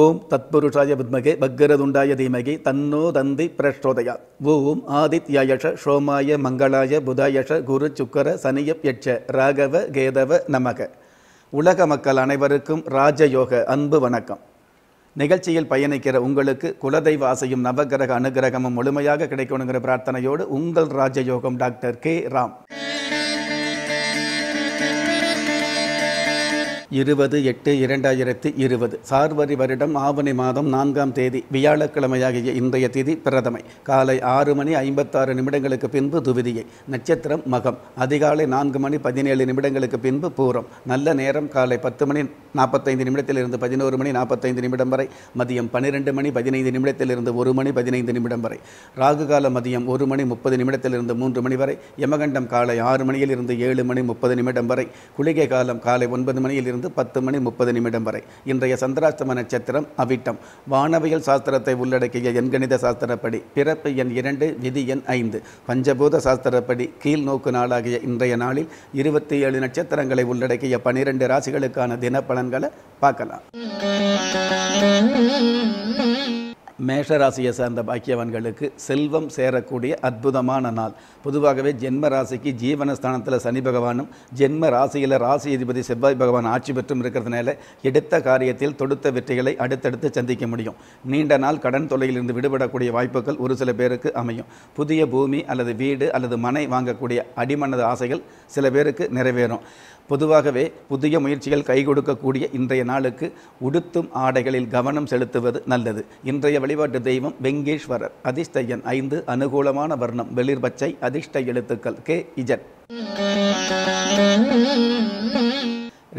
ஓம் தத்புருஷாய வித்மகே பக்ரதுண்டாய தீமகி தன்னோ தந்தி பிரஷ்டோதயா ஓம் ஆதித்யாயஷ ஷோமாய மங்களாய புதாயஷ குரு சுக்கர சனியப் யட்ச ராகவ கேதவ நமக உலக மக்கள் அனைவருக்கும் ராஜயோக அன்பு வணக்கம் நிகழ்ச்சியில் பயணிக்கிற உங்களுக்கு குலதெய்வ ஆசையும் நவகிரக அனுகிரகமும் முழுமையாக கிடைக்கணுங்கிற பிரார்த்தனையோடு உங்கள் ராஜயோகம் டாக்டர் கே ராம் இருபது எட்டு இரண்டாயிரத்தி இருபது சார்வரி வருடம் ஆவணி மாதம் நான்காம் தேதி வியாழக்கிழமையாகிய இன்றைய திதி பிரதமை காலை ஆறு மணி ஐம்பத்தாறு நிமிடங்களுக்கு பின்பு துவிதியை நட்சத்திரம் மகம் அதிகாலை நான்கு மணி பதினேழு நிமிடங்களுக்கு பின்பு பூரம் நல்ல நேரம் காலை பத்து மணி நாற்பத்தைந்து நிமிடத்திலிருந்து பதினோரு மணி நாற்பத்தைந்து நிமிடம் வரை மதியம் பன்னிரெண்டு மணி பதினைந்து நிமிடத்திலிருந்து ஒரு மணி பதினைந்து நிமிடம் வரை ராகு கால மதியம் ஒரு மணி முப்பது நிமிடத்திலிருந்து மூன்று மணி வரை யமகண்டம் காலை ஆறு மணியிலிருந்து ஏழு மணி முப்பது நிமிடம் வரை குளிகை காலம் காலை ஒன்பது மணியிலிருந்து இருந்து பத்து மணி முப்பது நிமிடம் வரை இன்றைய சந்திராஷ்டம நட்சத்திரம் அவிட்டம் வானவியல் சாஸ்திரத்தை உள்ளடக்கிய எண்கணித சாஸ்திரப்படி பிறப்பு எண் இரண்டு விதி எண் ஐந்து பஞ்சபூத சாஸ்திரப்படி கீழ் நோக்கு நாளாகிய இன்றைய நாளில் இருபத்தி ஏழு நட்சத்திரங்களை உள்ளடக்கிய பனிரெண்டு ராசிகளுக்கான தினப்பலன்களை பார்க்கலாம் மேஷராசியை சார்ந்த பாக்கியவான்களுக்கு செல்வம் சேரக்கூடிய அற்புதமான நாள் பொதுவாகவே ஜென்ம ராசிக்கு ஜீவனஸ்தானத்தில் சனி பகவானும் ஜென்ம ராசியில் ராசி அதிபதி செவ்வாய் பகவான் ஆட்சி பெற்றும் இருக்கிறதுனால எடுத்த காரியத்தில் தொடுத்த வெற்றிகளை அடுத்தடுத்து சந்திக்க முடியும் நீண்ட நாள் கடன் தொலையிலிருந்து விடுபடக்கூடிய வாய்ப்புகள் ஒரு சில பேருக்கு அமையும் புதிய பூமி அல்லது வீடு அல்லது மனை வாங்கக்கூடிய அடிமனது ஆசைகள் சில பேருக்கு நிறைவேறும் பொதுவாகவே புதிய முயற்சிகள் கை கொடுக்கக்கூடிய இன்றைய நாளுக்கு உடுத்தும் ஆடைகளில் கவனம் செலுத்துவது நல்லது இன்றைய வழிபாட்டு தெய்வம் வெங்கேஸ்வரர் அதிர்ஷ்டயன் ஐந்து அனுகூலமான வர்ணம் வெளிர் பச்சை அதிர்ஷ்ட எழுத்துக்கள் கே இஜன்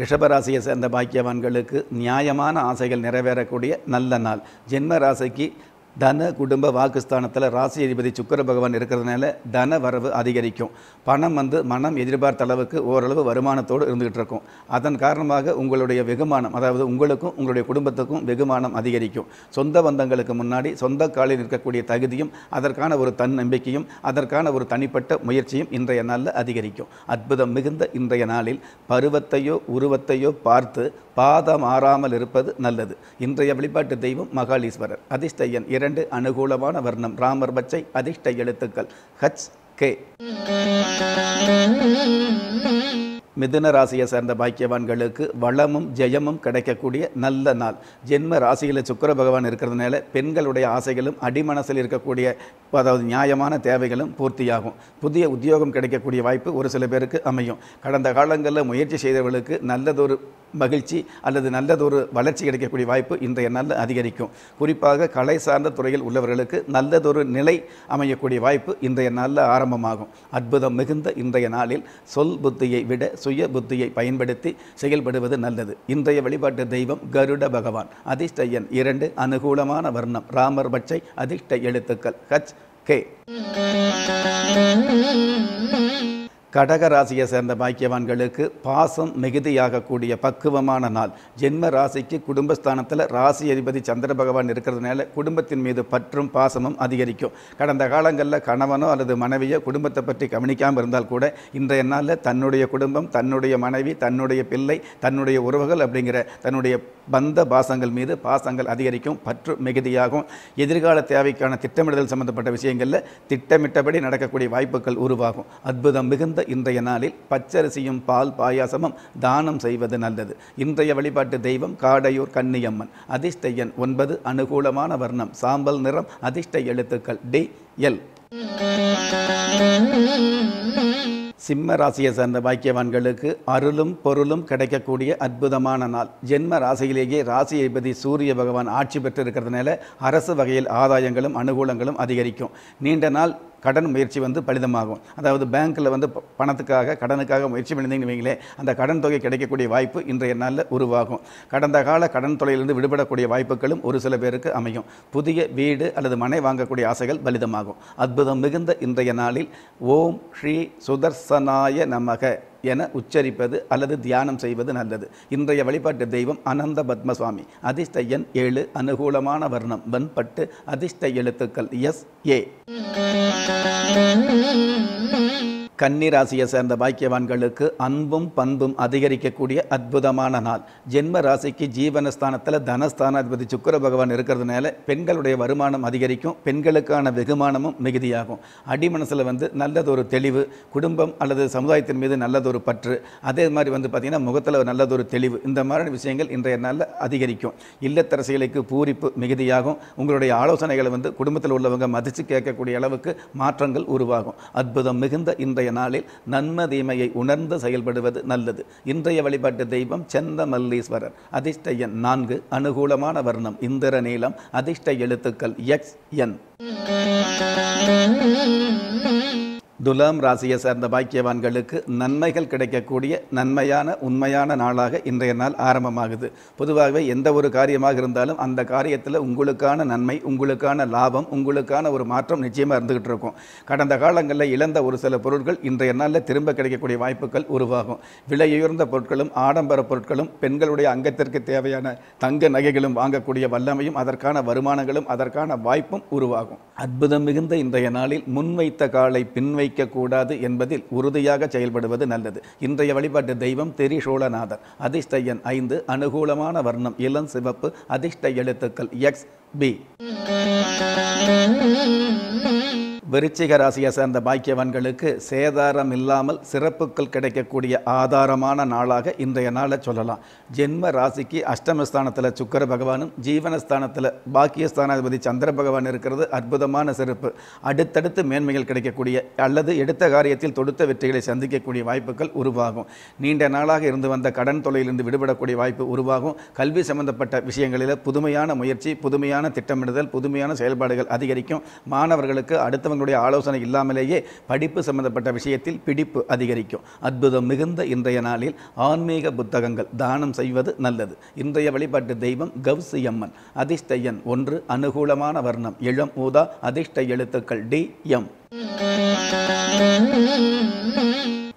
ரிஷபராசியை சேர்ந்த பாக்கியவான்களுக்கு நியாயமான ஆசைகள் நிறைவேறக்கூடிய நல்ல நாள் ஜென்ம ராசிக்கு தன குடும்ப வாக்குஸ்தானத்தில் ராசி அதிபதி சுக்கர பகவான் இருக்கிறதுனால தன வரவு அதிகரிக்கும் பணம் வந்து மனம் எதிர்பார்த்த அளவுக்கு ஓரளவு வருமானத்தோடு இருந்துகிட்டு இருக்கும் அதன் காரணமாக உங்களுடைய வெகுமானம் அதாவது உங்களுக்கும் உங்களுடைய குடும்பத்துக்கும் வெகுமானம் அதிகரிக்கும் சொந்த பந்தங்களுக்கு முன்னாடி சொந்த காலில் இருக்கக்கூடிய தகுதியும் அதற்கான ஒரு தன்னம்பிக்கையும் அதற்கான ஒரு தனிப்பட்ட முயற்சியும் இன்றைய நாளில் அதிகரிக்கும் அற்புதம் மிகுந்த இன்றைய நாளில் பருவத்தையோ உருவத்தையோ பார்த்து பாதம் ஆறாமல் இருப்பது நல்லது இன்றைய வழிபாட்டு தெய்வம் மகாலீஸ்வரர் அதிர்ஷ்டையன் இரண்டு இரண்டு அனுகூலமான வர்ணம் ராமர் பச்சை அதிர்ஷ்ட எழுத்துக்கள் ஹச் கே மிதுன ராசியை சேர்ந்த பாக்கியவான்களுக்கு வளமும் ஜெயமும் கிடைக்கக்கூடிய நல்ல நாள் ஜென்ம ராசியில் சுக்கர பகவான் இருக்கிறதுனால பெண்களுடைய ஆசைகளும் அடிமனசில் இருக்கக்கூடிய அதாவது நியாயமான தேவைகளும் பூர்த்தியாகும் புதிய உத்தியோகம் கிடைக்கக்கூடிய வாய்ப்பு ஒரு சில பேருக்கு அமையும் கடந்த காலங்களில் முயற்சி செய்தவர்களுக்கு நல்லதொரு மகிழ்ச்சி அல்லது நல்லதொரு வளர்ச்சி கிடைக்கக்கூடிய வாய்ப்பு இன்றைய நாளில் அதிகரிக்கும் குறிப்பாக கலை சார்ந்த துறையில் உள்ளவர்களுக்கு நல்லதொரு நிலை அமையக்கூடிய வாய்ப்பு இன்றைய நாளில் ஆரம்பமாகும் அற்புதம் மிகுந்த இன்றைய நாளில் சொல் புத்தியை விட சுய புத்தியை பயன்படுத்தி செயல்படுவது நல்லது இன்றைய வழிபாட்டு தெய்வம் கருட பகவான் அதிர்ஷ்ட எண் இரண்டு அனுகூலமான வர்ணம் ராமர் பச்சை அதிர்ஷ்ட எழுத்துக்கள் ஹச் கே கடக ராசியை சேர்ந்த பாக்கியவான்களுக்கு பாசம் மிகுதியாகக்கூடிய பக்குவமான நாள் ஜென்ம ராசிக்கு குடும்பஸ்தானத்தில் ராசி அதிபதி சந்திர பகவான் இருக்கிறதுனால குடும்பத்தின் மீது பற்றும் பாசமும் அதிகரிக்கும் கடந்த காலங்களில் கணவனோ அல்லது மனைவியோ குடும்பத்தை பற்றி கவனிக்காமல் இருந்தால் கூட இன்றைய நாளில் தன்னுடைய குடும்பம் தன்னுடைய மனைவி தன்னுடைய பிள்ளை தன்னுடைய உறவுகள் அப்படிங்கிற தன்னுடைய பந்த பாசங்கள் மீது பாசங்கள் அதிகரிக்கும் பற்று மிகுதியாகும் எதிர்கால தேவைக்கான திட்டமிடுதல் சம்பந்தப்பட்ட விஷயங்களில் திட்டமிட்டபடி நடக்கக்கூடிய வாய்ப்புகள் உருவாகும் அற்புதம் மிகுந்த இன்றைய நாளில் பச்சரிசியும் பால் பாயாசமும் தானம் செய்வது நல்லது இன்றைய வழிபாட்டு தெய்வம் காடையூர் கன்னியம்மன் அதிர்ஷ்ட எண் ஒன்பது அனுகூலமான வர்ணம் சாம்பல் நிறம் அதிர்ஷ்ட எழுத்துக்கள் டி எல் சிம்ம ராசியை சேர்ந்த பாக்கியவான்களுக்கு அருளும் பொருளும் கிடைக்கக்கூடிய அற்புதமான நாள் ஜென்ம ராசியிலேயே ராசி அதிபதி சூரிய பகவான் ஆட்சி பெற்றிருக்கிறதுனால அரசு வகையில் ஆதாயங்களும் அனுகூலங்களும் அதிகரிக்கும் நீண்ட நாள் கடன் முயற்சி வந்து பலிதமாகும் அதாவது பேங்க்கில் வந்து பணத்துக்காக கடனுக்காக முயற்சி பண்ணியிருந்தீங்கன்னு வைங்களே அந்த கடன் தொகை கிடைக்கக்கூடிய வாய்ப்பு இன்றைய நாளில் உருவாகும் கடந்த கால கடன் தொலையிலிருந்து விடுபடக்கூடிய வாய்ப்புகளும் ஒரு சில பேருக்கு அமையும் புதிய வீடு அல்லது மனை வாங்கக்கூடிய ஆசைகள் பலிதமாகும் அற்புதம் மிகுந்த இன்றைய நாளில் ஓம் ஸ்ரீ சுதர்சனாய நமக என உச்சரிப்பது அல்லது தியானம் செய்வது நல்லது இன்றைய வழிபாட்டு தெய்வம் அனந்த பத்மசுவாமி அதிர்ஷ்ட எண் ஏழு அனுகூலமான வர்ணம் வெண்பட்டு அதிர்ஷ்ட எழுத்துக்கள் எஸ் ஏ கன்னிராசியை சேர்ந்த பாக்கியவான்களுக்கு அன்பும் பண்பும் அதிகரிக்கக்கூடிய அற்புதமான நாள் ஜென்ம ராசிக்கு ஜீவனஸ்தானத்தில் தனஸ்தானாதிபதி சுக்கர பகவான் இருக்கிறதுனால பெண்களுடைய வருமானம் அதிகரிக்கும் பெண்களுக்கான வெகுமானமும் மிகுதியாகும் அடிமனசில் வந்து நல்லதொரு தெளிவு குடும்பம் அல்லது சமுதாயத்தின் மீது நல்லதொரு பற்று அதே மாதிரி வந்து பார்த்திங்கன்னா முகத்தில் நல்லதொரு தெளிவு இந்த மாதிரியான விஷயங்கள் இன்றைய நாளில் அதிகரிக்கும் இல்லத்தரசிகளுக்கு பூரிப்பு மிகுதியாகும் உங்களுடைய ஆலோசனைகளை வந்து குடும்பத்தில் உள்ளவங்க மதித்து கேட்கக்கூடிய அளவுக்கு மாற்றங்கள் உருவாகும் அற்புதம் மிகுந்த இன்றைய இன்றைய நாளில் நன்ம தீமையை உணர்ந்து செயல்படுவது நல்லது இன்றைய வழிபாட்டு தெய்வம் செந்தமல்லீஸ்வரர் அதிர்ஷ்ட எண் நான்கு அனுகூலமான வர்ணம் இந்திர நீளம் அதிர்ஷ்ட எழுத்துக்கள் எக்ஸ் என் துலாம் ராசியை சேர்ந்த பாக்கியவான்களுக்கு நன்மைகள் கிடைக்கக்கூடிய நன்மையான உண்மையான நாளாக இன்றைய நாள் ஆரம்பமாகுது பொதுவாகவே எந்த ஒரு காரியமாக இருந்தாலும் அந்த காரியத்தில் உங்களுக்கான நன்மை உங்களுக்கான லாபம் உங்களுக்கான ஒரு மாற்றம் நிச்சயமாக இருந்துகிட்டு இருக்கும் கடந்த காலங்களில் இழந்த ஒரு சில பொருட்கள் இன்றைய நாளில் திரும்ப கிடைக்கக்கூடிய வாய்ப்புகள் உருவாகும் விலையுயர்ந்த பொருட்களும் ஆடம்பர பொருட்களும் பெண்களுடைய அங்கத்திற்கு தேவையான தங்க நகைகளும் வாங்கக்கூடிய வல்லமையும் அதற்கான வருமானங்களும் அதற்கான வாய்ப்பும் உருவாகும் அற்புதம் மிகுந்த இன்றைய நாளில் முன்வைத்த காலை பின்வை விடுவிக்கக்கூடாது என்பதில் உறுதியாக செயல்படுவது நல்லது இன்றைய வழிபாட்டு தெய்வம் சோழநாதர் அதிர்ஷ்டையன் ஐந்து அனுகூலமான வர்ணம் இளம் சிவப்பு அதிர்ஷ்ட எழுத்துக்கள் எக்ஸ் பி விருச்சிக ராசியை சேர்ந்த பாக்கியவான்களுக்கு சேதாரம் இல்லாமல் சிறப்புகள் கிடைக்கக்கூடிய ஆதாரமான நாளாக இன்றைய நாளை சொல்லலாம் ஜென்ம ராசிக்கு அஷ்டமஸ்தானத்தில் சுக்கர பகவானும் ஜீவனஸ்தானத்தில் பாக்கியஸ்தானாதிபதி சந்திர பகவான் இருக்கிறது அற்புதமான சிறப்பு அடுத்தடுத்து மேன்மைகள் கிடைக்கக்கூடிய அல்லது எடுத்த காரியத்தில் தொடுத்த வெற்றிகளை சந்திக்கக்கூடிய வாய்ப்புகள் உருவாகும் நீண்ட நாளாக இருந்து வந்த கடன் தொலையிலிருந்து விடுபடக்கூடிய வாய்ப்பு உருவாகும் கல்வி சம்பந்தப்பட்ட விஷயங்களில் புதுமையான முயற்சி புதுமையான திட்டமிடுதல் புதுமையான செயல்பாடுகள் அதிகரிக்கும் மாணவர்களுக்கு அடுத்தவங்க அவனுடைய ஆலோசனை இல்லாமலேயே படிப்பு சம்பந்தப்பட்ட விஷயத்தில் பிடிப்பு அதிகரிக்கும் அற்புதம் மிகுந்த இன்றைய நாளில் ஆன்மீக புத்தகங்கள் தானம் செய்வது நல்லது இன்றைய வழிபாட்டு தெய்வம் கவுசியம்மன் அதிஷ்டையன் ஒன்று அனுகூலமான வர்ணம் இளம் ஊதா அதிர்ஷ்ட எழுத்துக்கள் டி எம்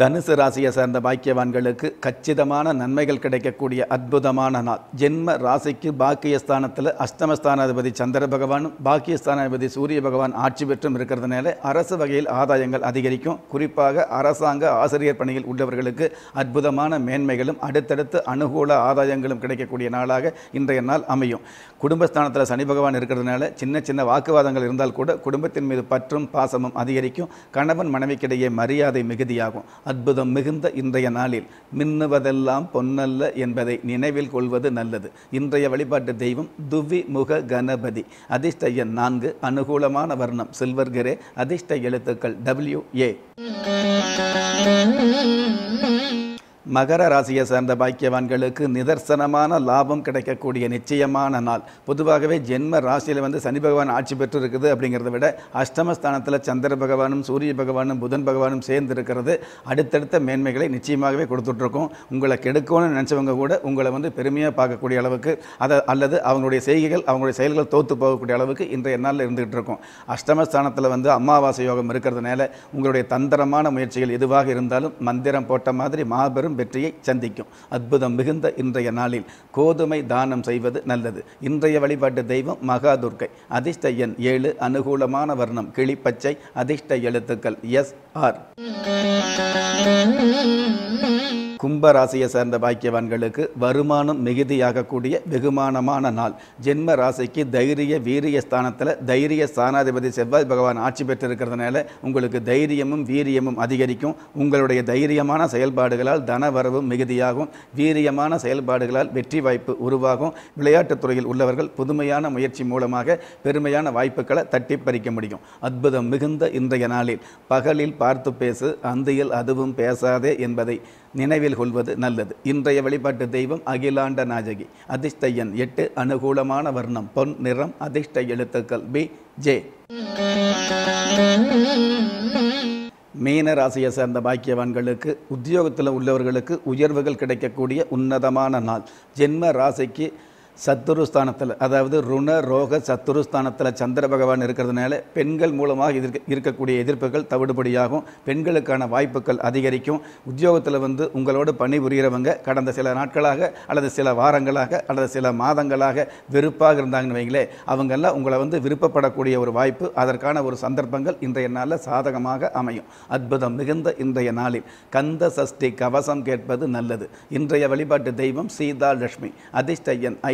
தனுசு ராசியை சேர்ந்த பாக்கியவான்களுக்கு கச்சிதமான நன்மைகள் கிடைக்கக்கூடிய அற்புதமான நாள் ஜென்ம ராசிக்கு பாக்கியஸ்தானத்தில் அஷ்டமஸ்தானாதிபதி சந்திர பகவானும் பாக்கியஸ்தானாதிபதி சூரிய பகவான் ஆட்சி பெற்றும் இருக்கிறதுனால அரசு வகையில் ஆதாயங்கள் அதிகரிக்கும் குறிப்பாக அரசாங்க ஆசிரியர் பணியில் உள்ளவர்களுக்கு அற்புதமான மேன்மைகளும் அடுத்தடுத்து அனுகூல ஆதாயங்களும் கிடைக்கக்கூடிய நாளாக இன்றைய நாள் அமையும் குடும்பஸ்தானத்தில் சனி பகவான் இருக்கிறதுனால சின்ன சின்ன வாக்குவாதங்கள் இருந்தால் கூட குடும்பத்தின் மீது பற்றும் பாசமும் அதிகரிக்கும் கணவன் மனைவிக்கிடையே மரியாதை மிகுதியாகும் அற்புதம் மிகுந்த இன்றைய நாளில் மின்னுவதெல்லாம் பொன்னல்ல என்பதை நினைவில் கொள்வது நல்லது இன்றைய வழிபாட்டு தெய்வம் துவி முக கணபதி அதிர்ஷ்ட எண் நான்கு அனுகூலமான வர்ணம் சில்வர் கிரே அதிர்ஷ்ட எழுத்துக்கள் டபிள்யூ ஏ மகர ராசியை சார்ந்த பாக்கியவான்களுக்கு நிதர்சனமான லாபம் கிடைக்கக்கூடிய நிச்சயமான நாள் பொதுவாகவே ஜென்ம ராசியில் வந்து சனி பகவான் ஆட்சி பெற்று இருக்குது அப்படிங்கிறத விட அஷ்டமஸ்தானத்தில் சந்திர பகவானும் சூரிய பகவானும் புதன் பகவானும் சேர்ந்து இருக்கிறது அடுத்தடுத்த மேன்மைகளை நிச்சயமாகவே கொடுத்துட்ருக்கோம் உங்களை கெடுக்கணும்னு நினச்சவங்க கூட உங்களை வந்து பெருமையாக பார்க்கக்கூடிய அளவுக்கு அதை அல்லது அவங்களுடைய செய்கைகள் அவங்களுடைய செயல்கள் தோற்று போகக்கூடிய அளவுக்கு இன்றைய நாளில் இருந்துகிட்டு இருக்கும் அஷ்டமஸ்தானத்தில் வந்து அமாவாசை யோகம் இருக்கிறதுனால உங்களுடைய தந்திரமான முயற்சிகள் எதுவாக இருந்தாலும் மந்திரம் போட்ட மாதிரி மாபெரும் வெற்றியை சந்திக்கும் அற்புதம் மிகுந்த இன்றைய நாளில் கோதுமை தானம் செய்வது நல்லது இன்றைய வழிபாட்டு தெய்வம் மகாதுர்கை அதிர்ஷ்ட எண் ஏழு அனுகூலமான வர்ணம் கிளிப்பச்சை அதிர்ஷ்ட எழுத்துக்கள் எஸ் ஆர் கும்ப ராசியை சேர்ந்த பாக்கியவான்களுக்கு வருமானம் மிகுதியாகக்கூடிய வெகுமானமான நாள் ஜென்ம ராசிக்கு தைரிய வீரிய ஸ்தானத்தில் தைரிய ஸ்தானாதிபதி செவ்வாய் பகவான் ஆட்சி பெற்றிருக்கிறதுனால உங்களுக்கு தைரியமும் வீரியமும் அதிகரிக்கும் உங்களுடைய தைரியமான செயல்பாடுகளால் தன வரவும் மிகுதியாகும் வீரியமான செயல்பாடுகளால் வெற்றி வாய்ப்பு உருவாகும் விளையாட்டுத் துறையில் உள்ளவர்கள் புதுமையான முயற்சி மூலமாக பெருமையான வாய்ப்புகளை தட்டி பறிக்க முடியும் அற்புதம் மிகுந்த இன்றைய நாளில் பகலில் பார்த்து பேசு அந்தியில் அதுவும் பேசாதே என்பதை நினைவில் கொள்வது நல்லது இன்றைய வழிபாட்டு தெய்வம் அகிலாண்ட நாஜகி அதிர்ஷ்டயன் எட்டு அனுகூலமான வர்ணம் பொன் நிறம் அதிர்ஷ்ட எழுத்துக்கள் பி ஜே மீன ராசியை சேர்ந்த பாக்கியவான்களுக்கு உத்தியோகத்தில் உள்ளவர்களுக்கு உயர்வுகள் கிடைக்கக்கூடிய உன்னதமான நாள் ஜென்ம ராசிக்கு சத்துருஸ்தானத்தில் அதாவது ருண ரோக சத்துருஸ்தானத்தில் சந்திர பகவான் இருக்கிறதுனால பெண்கள் மூலமாக எதிர்க்க இருக்கக்கூடிய எதிர்ப்புகள் தவிடுபடியாகும் பெண்களுக்கான வாய்ப்புகள் அதிகரிக்கும் உத்தியோகத்தில் வந்து உங்களோடு பணிபுரிகிறவங்க கடந்த சில நாட்களாக அல்லது சில வாரங்களாக அல்லது சில மாதங்களாக வெறுப்பாக இருந்தாங்கன்னு வைங்களே அவங்கெல்லாம் உங்களை வந்து விருப்பப்படக்கூடிய ஒரு வாய்ப்பு அதற்கான ஒரு சந்தர்ப்பங்கள் இன்றைய நாளில் சாதகமாக அமையும் அற்புதம் மிகுந்த இன்றைய நாளில் கந்த சஷ்டி கவசம் கேட்பது நல்லது இன்றைய வழிபாட்டு தெய்வம் சீதா லட்சுமி அதிர்ஷ்ட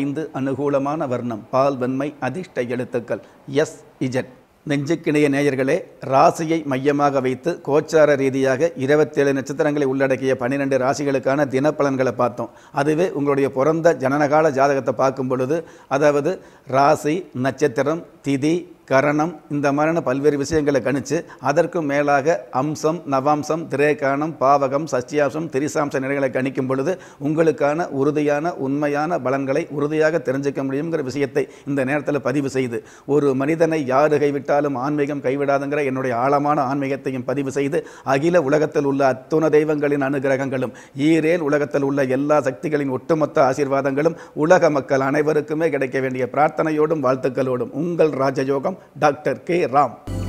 ஐந்து ஐந்து அனுகூலமான வர்ணம் பால் வன்மை அதிர்ஷ்ட எழுத்துக்கள் எஸ் இஜட் நெஞ்சுக்கிணைய நேயர்களே ராசியை மையமாக வைத்து கோச்சார ரீதியாக இருபத்தேழு நட்சத்திரங்களை உள்ளடக்கிய பன்னிரெண்டு ராசிகளுக்கான தினப்பலன்களை பார்த்தோம் அதுவே உங்களுடைய பிறந்த ஜனனகால ஜாதகத்தை பார்க்கும் பொழுது அதாவது ராசி நட்சத்திரம் திதி கரணம் இந்த மாதிரியான பல்வேறு விஷயங்களை கணித்து அதற்கும் மேலாக அம்சம் நவாம்சம் திரேகானம் பாவகம் சஷ்டியாம்சம் திரிசாம்ச நிலைகளை கணிக்கும் பொழுது உங்களுக்கான உறுதியான உண்மையான பலன்களை உறுதியாக தெரிஞ்சுக்க முடியுங்கிற விஷயத்தை இந்த நேரத்தில் பதிவு செய்து ஒரு மனிதனை யாரு கைவிட்டாலும் ஆன்மீகம் கைவிடாதுங்கிற என்னுடைய ஆழமான ஆன்மீகத்தையும் பதிவு செய்து அகில உலகத்தில் உள்ள அத்துண தெய்வங்களின் அனுகிரகங்களும் ஈரேல் உலகத்தில் உள்ள எல்லா சக்திகளின் ஒட்டுமொத்த ஆசீர்வாதங்களும் உலக மக்கள் அனைவருக்குமே கிடைக்க வேண்டிய பிரார்த்தனையோடும் வாழ்த்துக்களோடும் உங்கள் ராஜயோகம் டாக்டர் கே ராம்